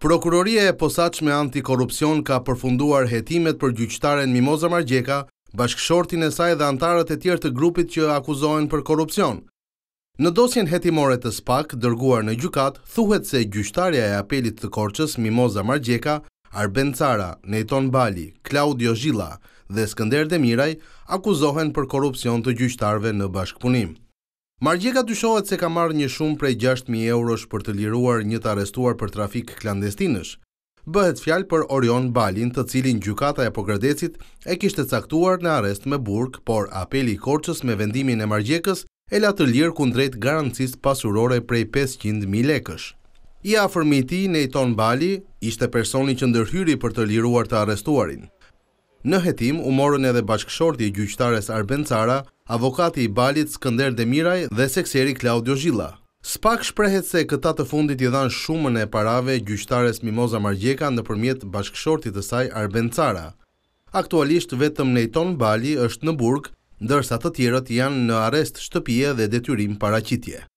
Prokuroria e posaqme antikorupcion ka përfunduar jetimet për gjyqtaren Mimoza Margjeka, bashkëshortin e saj dhe antarët e tjerë të grupit që akuzohen për korupcion. Në dosjen jetimore të spak, dërguar në gjukat, thuhet se gjyqtarja e apelit të korqës Mimoza Margjeka, Arben Cara, Nejton Bali, Klaudio Gjilla dhe Skender Demiraj akuzohen për korupcion të gjyqtarve në bashkëpunim. Margjeka dyshohet se ka marrë një shumë prej 6.000 eurosh për të liruar një të arestuar për trafik klandestinësh. Bëhet fjalë për Orion Balin të cilin gjukata e pogradecit e kishtë caktuar në arest me burg, por apeli i korqës me vendimin e margjekës e la të lirë kundrejt garancist pasurore prej 500.000 lekësh. I afërmiti, Nejton Bali, ishte personi që ndërhyri për të liruar të arestuarin. Në hetim, u morën edhe bashkëshorti i gjyqtares Arben Cara, avokati i balit Skënder Demiraj dhe sekseri Claudio Gjilla. Spak shprehet se këta të fundit i dhanë shumën e parave gjyqtares Mimoza Margjeka në përmjet bashkëshortit të saj Arben Cara. Aktualisht vetëm Nejton Bali është në Burg, ndërsa të tjerët janë në arest shtëpije dhe detyrim paracitje.